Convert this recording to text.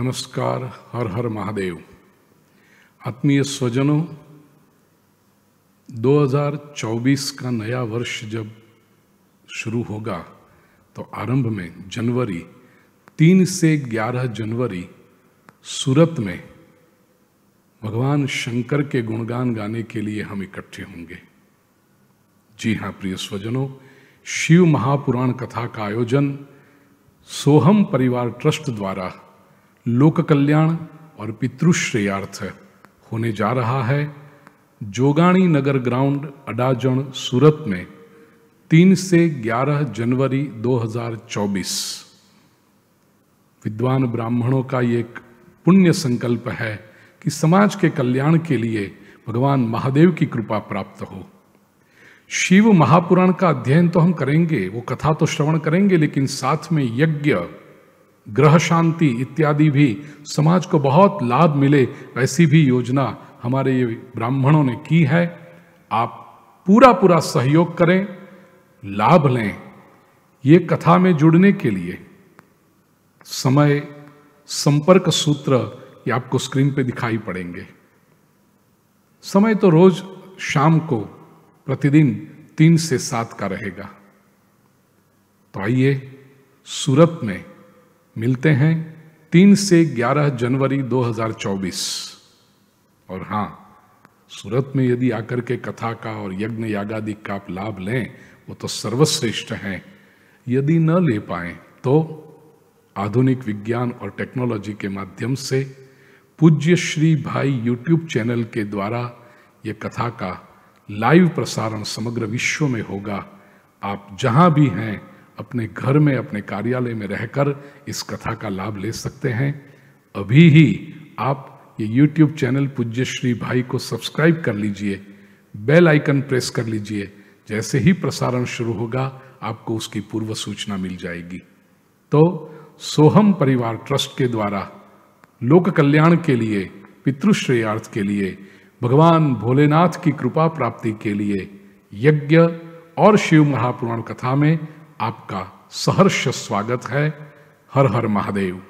नमस्कार हर हर महादेव आत्मीय स्वजनों 2024 का नया वर्ष जब शुरू होगा तो आरंभ में जनवरी तीन से ग्यारह जनवरी सूरत में भगवान शंकर के गुणगान गाने के लिए हम इकट्ठे होंगे जी हाँ प्रिय स्वजनों शिव महापुराण कथा का आयोजन सोहम परिवार ट्रस्ट द्वारा लोक कल्याण और पितृश्रेयार्थ होने जा रहा है जोगाणी नगर ग्राउंड अडाजन सूरत में तीन से ग्यारह जनवरी 2024 विद्वान ब्राह्मणों का ये एक पुण्य संकल्प है कि समाज के कल्याण के लिए भगवान महादेव की कृपा प्राप्त हो शिव महापुराण का अध्ययन तो हम करेंगे वो कथा तो श्रवण करेंगे लेकिन साथ में यज्ञ ग्रह शांति इत्यादि भी समाज को बहुत लाभ मिले ऐसी भी योजना हमारे ये ब्राह्मणों ने की है आप पूरा पूरा सहयोग करें लाभ लें ये कथा में जुड़ने के लिए समय संपर्क सूत्र ये आपको स्क्रीन पे दिखाई पड़ेंगे समय तो रोज शाम को प्रतिदिन तीन से सात का रहेगा तो आइए सूरत में मिलते हैं तीन से ग्यारह जनवरी 2024 और हाँ सूरत में यदि आकर के कथा का और यज्ञ यागादि का आप लाभ लें वो तो सर्वश्रेष्ठ हैं यदि न ले पाए तो आधुनिक विज्ञान और टेक्नोलॉजी के माध्यम से पूज्य श्री भाई यूट्यूब चैनल के द्वारा ये कथा का लाइव प्रसारण समग्र विश्व में होगा आप जहाँ भी हैं अपने घर में अपने कार्यालय में रहकर इस कथा का लाभ ले सकते हैं अभी ही आप ये YouTube चैनल पूज्य श्री भाई को सब्सक्राइब कर लीजिए बेल आइकन प्रेस कर लीजिए जैसे ही प्रसारण शुरू होगा आपको उसकी पूर्व सूचना मिल जाएगी तो सोहम परिवार ट्रस्ट के द्वारा लोक कल्याण के लिए पितृश्रेयार्थ के लिए भगवान भोलेनाथ की कृपा प्राप्ति के लिए यज्ञ और शिव महापुराण कथा में आपका सहर्ष स्वागत है हर हर महादेव